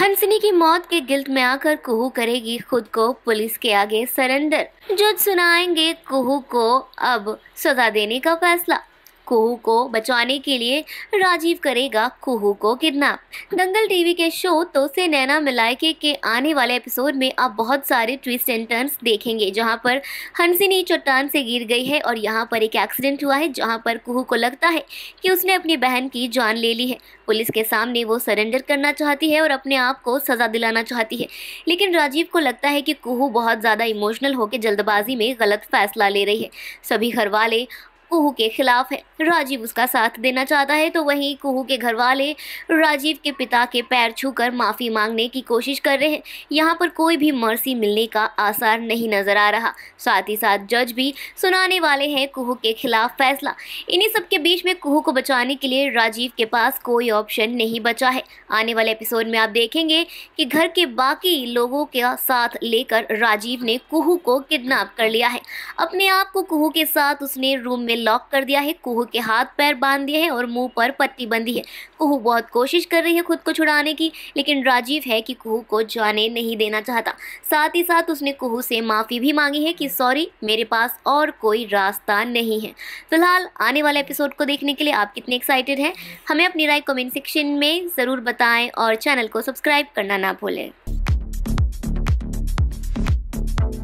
हंसनी की मौत के गिल्ट में आकर कुहू करेगी खुद को पुलिस के आगे सरेंडर जज सुनाएंगे कुहू को अब सजा देने का फैसला कुहू को बचाने के लिए राजीव करेगा कुहू को किडनैप दंगल टीवी के शो तो से नैना मिलायके के आने वाले एपिसोड में आप बहुत सारे ट्विस्ट एंड टर्न्स देखेंगे जहां पर हंसिनी चट्टान से गिर गई है और यहाँ पर एक एक्सीडेंट हुआ है जहाँ पर कुहू को लगता है कि उसने अपनी बहन की जान ले ली है पुलिस के सामने वो सरेंडर करना चाहती है और अपने आप को सज़ा दिलाना चाहती है लेकिन राजीव को लगता है कि कुहू बहुत ज़्यादा इमोशनल होकर जल्दबाजी में गलत फैसला ले रही है सभी घर वाले कुहू के खिलाफ है राजीव उसका साथ देना चाहता है तो वहीं कुहू के घर वाले राजीव के पिता के पैर छूकर माफ़ी मांगने की कोशिश कर रहे हैं यहाँ पर कोई भी मर्सी मिलने का आसार नहीं नज़र आ रहा साथ ही साथ जज भी सुनाने वाले हैं कुहू के खिलाफ फैसला इन्हीं सब के बीच में कुहू को बचाने के लिए राजीव के पास कोई ऑप्शन नहीं बचा है आने वाले एपिसोड में आप देखेंगे कि घर के बाकी लोगों के साथ लेकर राजीव ने कुहू को किडनैप कर लिया है अपने आप को कुहू के साथ उसने रूम में लॉक कर दिया है कुहू के हाथ पैर बांध दिए हैं और मुंह पर पट्टी बंधी है कुहू बहुत कोशिश कर रही है खुद को छुड़ाने की लेकिन राजीव है कि कुहू को जाने नहीं देना चाहता साथ ही साथ उसने कुहू से माफ़ी भी मांगी है कि सॉरी मेरे पास और कोई रास्ता नहीं है फिलहाल आने वाले एपिसोड को देखने के लिए आप कितने एक्साइटेड हैं हमें अपनी राय कमेंट सेक्शन में ज़रूर बताएं और चैनल को सब्सक्राइब करना ना भूलें